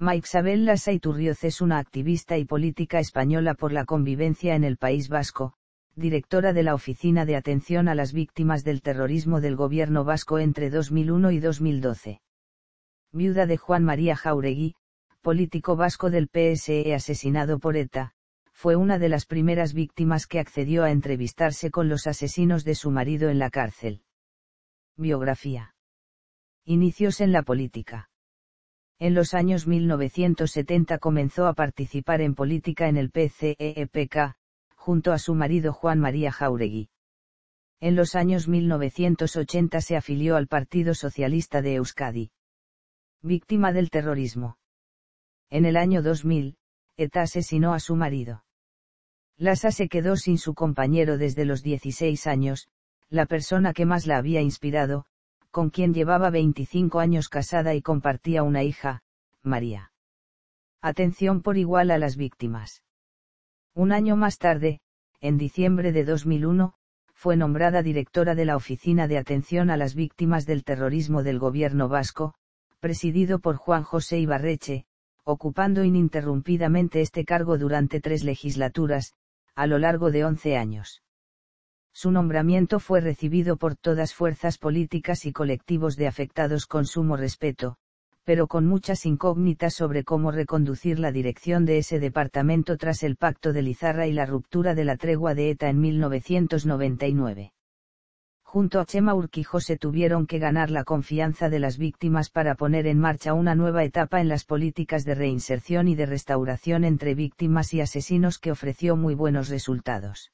Maixabel Lassa Iturrioz es una activista y política española por la convivencia en el País Vasco, directora de la Oficina de Atención a las Víctimas del Terrorismo del Gobierno Vasco entre 2001 y 2012. Viuda de Juan María Jauregui, político vasco del PSE asesinado por ETA, fue una de las primeras víctimas que accedió a entrevistarse con los asesinos de su marido en la cárcel. Biografía. Inicios en la política. En los años 1970 comenzó a participar en política en el PCEPK, e junto a su marido Juan María Jauregui. En los años 1980 se afilió al Partido Socialista de Euskadi. Víctima del terrorismo. En el año 2000, ETA asesinó a su marido. Lasa se quedó sin su compañero desde los 16 años, la persona que más la había inspirado, con quien llevaba 25 años casada y compartía una hija, María. Atención por igual a las víctimas. Un año más tarde, en diciembre de 2001, fue nombrada directora de la Oficina de Atención a las Víctimas del Terrorismo del Gobierno Vasco, presidido por Juan José Ibarreche, ocupando ininterrumpidamente este cargo durante tres legislaturas, a lo largo de 11 años. Su nombramiento fue recibido por todas fuerzas políticas y colectivos de afectados con sumo respeto, pero con muchas incógnitas sobre cómo reconducir la dirección de ese departamento tras el pacto de Lizarra y la ruptura de la tregua de ETA en 1999. Junto a Chema Urquijo se tuvieron que ganar la confianza de las víctimas para poner en marcha una nueva etapa en las políticas de reinserción y de restauración entre víctimas y asesinos que ofreció muy buenos resultados.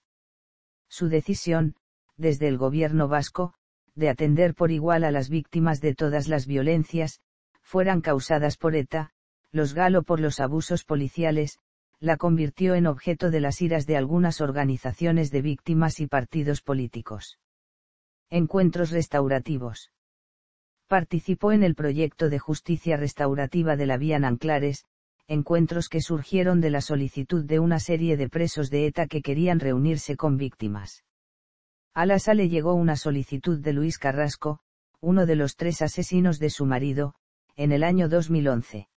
Su decisión, desde el gobierno vasco, de atender por igual a las víctimas de todas las violencias, fueran causadas por ETA, los galo por los abusos policiales, la convirtió en objeto de las iras de algunas organizaciones de víctimas y partidos políticos. Encuentros restaurativos. Participó en el proyecto de justicia restaurativa de la Vía Nanclares, encuentros que surgieron de la solicitud de una serie de presos de ETA que querían reunirse con víctimas. A Lasa le llegó una solicitud de Luis Carrasco, uno de los tres asesinos de su marido, en el año 2011.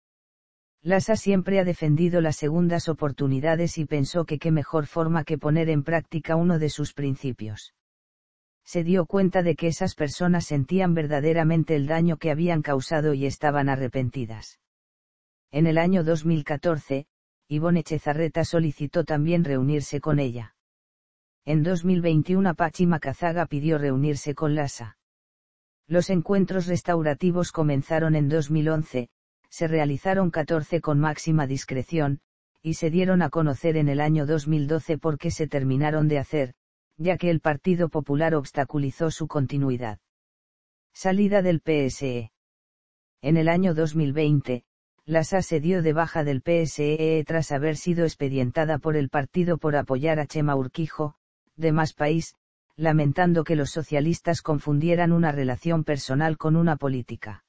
Lasa siempre ha defendido las segundas oportunidades y pensó que qué mejor forma que poner en práctica uno de sus principios. Se dio cuenta de que esas personas sentían verdaderamente el daño que habían causado y estaban arrepentidas. En el año 2014, Ivonne Chezarreta solicitó también reunirse con ella. En 2021 Apache Macazaga pidió reunirse con Lasa. Los encuentros restaurativos comenzaron en 2011, se realizaron 14 con máxima discreción, y se dieron a conocer en el año 2012 porque se terminaron de hacer, ya que el Partido Popular obstaculizó su continuidad. Salida del PSE. En el año 2020, Lassa se dio de baja del PSE e tras haber sido expedientada por el partido por apoyar a Chema Urquijo, de Más País, lamentando que los socialistas confundieran una relación personal con una política.